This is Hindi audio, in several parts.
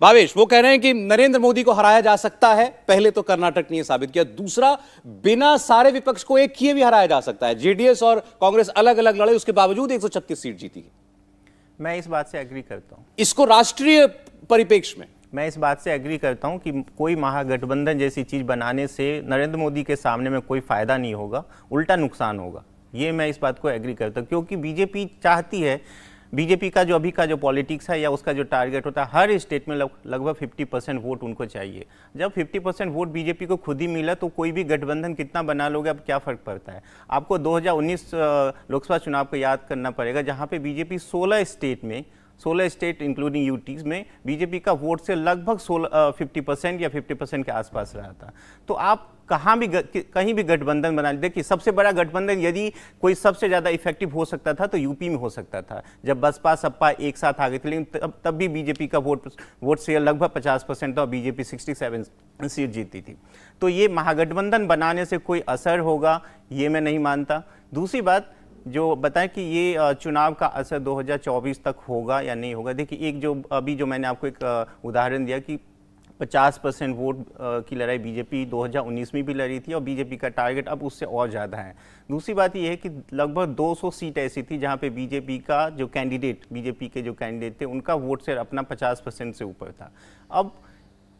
भावेश वो कह रहे हैं कि नरेंद्र मोदी को हराया जा सकता है पहले तो कर्नाटक ने साबित किया दूसरा बिना सारे विपक्ष को एक किए भी हराया जा सकता है जेडीएस और कांग्रेस अलग अलग लड़े उसके बावजूद एक सीट जीती है मैं इस बात से एग्री करता हूं इसको राष्ट्रीय परिपेक्ष में मैं इस बात से एग्री करता हूं कि कोई महागठबंधन जैसी चीज बनाने से नरेंद्र मोदी के सामने में कोई फायदा नहीं होगा उल्टा नुकसान होगा ये मैं इस बात को एग्री करता हूं क्योंकि बीजेपी चाहती है बीजेपी का जो अभी का जो पॉलिटिक्स है या उसका जो टारगेट होता है हर स्टेट में लगभग 50 परसेंट वोट उनको चाहिए जब 50 परसेंट वोट बीजेपी को खुद ही मिला तो कोई भी गठबंधन कितना बना लोगे अब क्या फ़र्क पड़ता है आपको 2019 लोकसभा चुनाव को याद करना पड़ेगा जहाँ पे बीजेपी 16 स्टेट में 16 स्टेट इंक्लूडिंग यूटीज में बीजेपी का वोट से लगभग सोलह फिफ्टी परसेंट या 50 परसेंट के आसपास रहा था तो आप कहाँ भी कहीं भी गठबंधन बना देखिए सबसे बड़ा गठबंधन यदि कोई सबसे ज़्यादा इफेक्टिव हो सकता था तो यूपी में हो सकता था जब बसपा सपा एक साथ आ गए थे लेकिन तब तब भी बीजेपी का वोट वोट शेयर लगभग 50 परसेंट था और बीजेपी 67 सीट जीती थी तो ये महागठबंधन बनाने से कोई असर होगा ये मैं नहीं मानता दूसरी बात जो बताएं कि ये चुनाव का असर 2024 तक होगा या नहीं होगा देखिए एक जो अभी जो मैंने आपको एक उदाहरण दिया कि 50 परसेंट वोट की लड़ाई बीजेपी 2019 में भी लड़ी थी और बीजेपी का टारगेट अब उससे और ज़्यादा है दूसरी बात यह है कि लगभग 200 सीट ऐसी थी जहां पे बीजेपी का जो कैंडिडेट बीजेपी के जो कैंडिडेट थे उनका वोट शेयर अपना 50 परसेंट से ऊपर था अब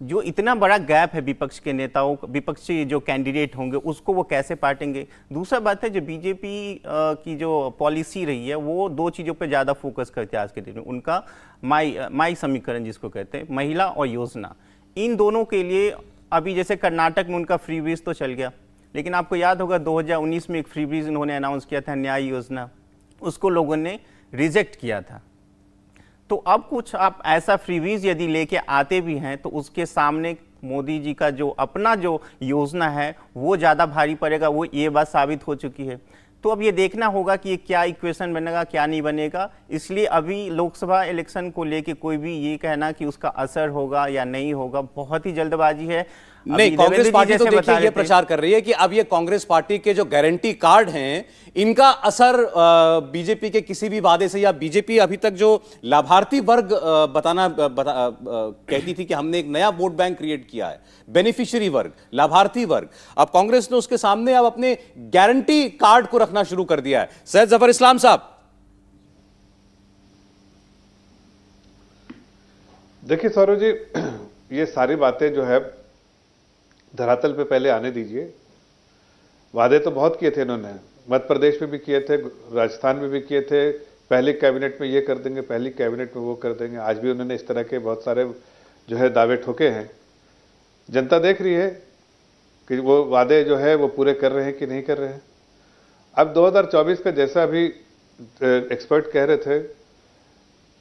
जो इतना बड़ा गैप है विपक्ष के नेताओं विपक्षी जो कैंडिडेट होंगे उसको वो कैसे पाटेंगे दूसरा बात है जो बीजेपी की जो पॉलिसी रही है वो दो चीज़ों पे ज़्यादा फोकस करते हैं आज के दिन में उनका माई माई समीकरण जिसको कहते हैं महिला और योजना इन दोनों के लिए अभी जैसे कर्नाटक में उनका फ्री वीज तो चल गया लेकिन आपको याद होगा 2019 में एक फ्री वीज इन्होंने अनाउंस किया था न्याय योजना उसको लोगों ने रिजेक्ट किया था तो अब कुछ आप ऐसा फ्रीवीज यदि लेके आते भी हैं तो उसके सामने मोदी जी का जो अपना जो योजना है वो ज़्यादा भारी पड़ेगा वो ये बात साबित हो चुकी है तो अब ये देखना होगा कि ये क्या इक्वेशन बनेगा क्या नहीं बनेगा इसलिए अभी लोकसभा इलेक्शन को लेके कोई भी ये कहना कि उसका असर होगा या नहीं होगा बहुत ही जल्दबाजी है नहीं कांग्रेस पार्टी तो देखिए ये प्रचार कर रही है कि अब ये कांग्रेस पार्टी के जो गारंटी कार्ड हैं इनका असर बीजेपी के किसी भी वादे से या बीजेपी अभी तक जो लाभार्थी वर्ग बताना बता, कहती थी कि हमने एक नया वोट बैंक क्रिएट किया है बेनिफिशियरी वर्ग लाभार्थी वर्ग अब कांग्रेस ने उसके सामने अब अपने गारंटी कार्ड को रखना शुरू कर दिया है सैद जफर इस्लाम साहब देखिए सौरव जी ये सारी बातें जो है धरातल पे पहले आने दीजिए वादे तो बहुत किए थे इन्होंने मध्य प्रदेश में भी किए थे राजस्थान में भी किए थे पहले कैबिनेट में ये कर देंगे पहली कैबिनेट में वो कर देंगे आज भी उन्होंने इस तरह के बहुत सारे जो है दावे ठोके हैं जनता देख रही है कि वो वादे जो है वो पूरे कर रहे हैं कि नहीं कर रहे हैं अब 2024 का जैसा अभी एक्सपर्ट कह रहे थे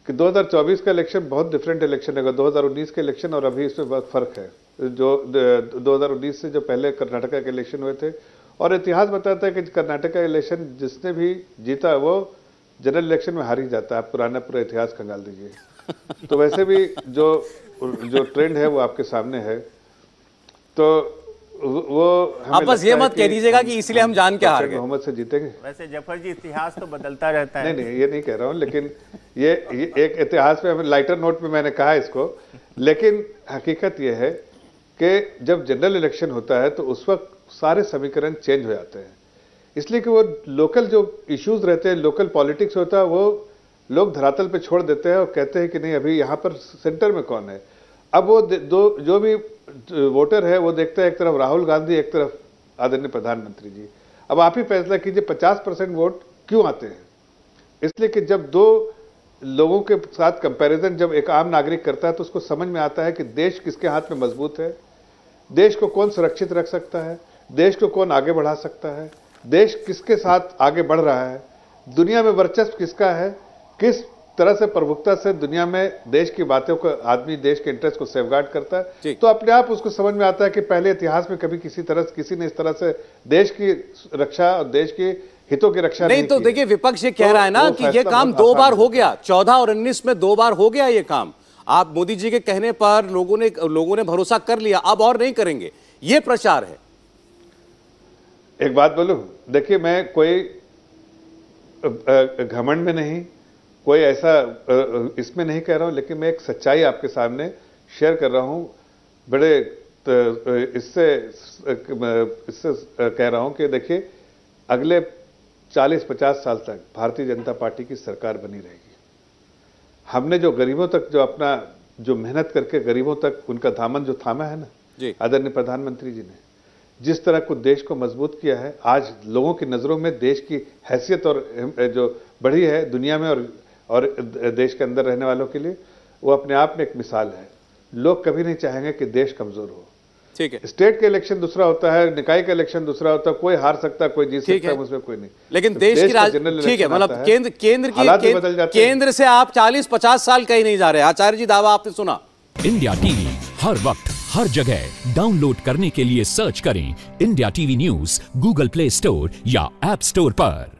कि 2024 का इलेक्शन बहुत डिफरेंट इलेक्शन है दो हज़ार के इलेक्शन और अभी इसमें बहुत फर्क है जो दो से जो पहले कर्नाटका के इलेक्शन हुए थे और इतिहास बताता है कि कर्नाटक का इलेक्शन जिसने भी जीता वो जनरल इलेक्शन में हार ही जाता है आप पुराना पूरा इतिहास खंगाल दीजिए तो वैसे भी जो जो ट्रेंड है वो आपके सामने है तो वो आप बस ये मत कह दीजिएगा कि इसलिए हम जान के हार गए मोहम्मद से जीतेंगे वैसे जफर जी इतिहास तो बदलता रहता है नहीं नहीं ये नहीं कह रहा हूँ लेकिन ये, ये एक इतिहास में लाइटर नोट पे मैंने कहा इसको लेकिन हकीकत ये है कि जब जनरल इलेक्शन होता है तो उस वक्त सारे समीकरण चेंज हो जाते हैं इसलिए कि वो लोकल जो इश्यूज रहते हैं लोकल पॉलिटिक्स होता है वो लोग धरातल पे छोड़ देते हैं और कहते हैं कि नहीं अभी यहाँ पर सेंटर में कौन है अब वो दो जो भी वोटर है वो देखता है एक तरफ राहुल गांधी एक तरफ आदरणीय प्रधानमंत्री जी अब आप ही फैसला कीजिए पचास परसेंट वोट क्यों आते हैं इसलिए कि जब दो लोगों के साथ कंपैरिजन जब एक आम नागरिक करता है तो उसको समझ में आता है कि देश किसके हाथ में मजबूत है देश को कौन सुरक्षित रख सकता है देश को कौन आगे बढ़ा सकता है देश किसके साथ आगे बढ़ रहा है दुनिया में वर्चस्व किसका है किस तरह से प्रमुखता से दुनिया में देश की बातों को आदमी देश के इंटरेस्ट को सेफगार्ड करता है तो अपने आप उसको समझ में आता है कि पहले इतिहास में कभी किसी तरह किसी ने इस तरह से देश की रक्षा और देश की हितों की रक्षा नहीं, नहीं तो देखिए विपक्ष ये कह तो रहा है ना कि ये काम दो बार हो गया चौदह और उन्नीस में दो बार हो गया ये काम आप मोदी जी के कहने पर लोगों ने लोगों ने भरोसा कर लिया अब और नहीं करेंगे ये प्रचार है एक बात बोलू देखिए मैं कोई घमंड में नहीं कोई ऐसा इसमें नहीं कह रहा हूं लेकिन मैं एक सच्चाई आपके सामने शेयर कर रहा हूं बड़े इससे इससे कह रहा हूं कि देखिए अगले 40-50 साल तक भारतीय जनता पार्टी की सरकार बनी रहेगी हमने जो गरीबों तक जो अपना जो मेहनत करके गरीबों तक उनका धामन जो थामा है ना आदरणीय प्रधानमंत्री जी ने जिस तरह को देश को मजबूत किया है आज लोगों की नज़रों में देश की हैसियत और जो बढ़ी है दुनिया में और और देश के अंदर रहने वालों के लिए वो अपने आप में एक मिसाल है लोग कभी नहीं चाहेंगे कि देश कमज़ोर हो ठीक है स्टेट का इलेक्शन दूसरा होता है निकाय का इलेक्शन दूसरा होता है कोई हार सकता कोई जीत सकता है उसमें कोई नहीं लेकिन तो देश, देश की राजनीति ठीक है मतलब केंद्र केंद्र की केंद्र, केंद्र से आप 40-50 साल कहीं नहीं जा रहे आचार्य जी दावा आपने सुना इंडिया टीवी हर वक्त हर जगह डाउनलोड करने के लिए सर्च करें India TV news Google Play Store या एप स्टोर पर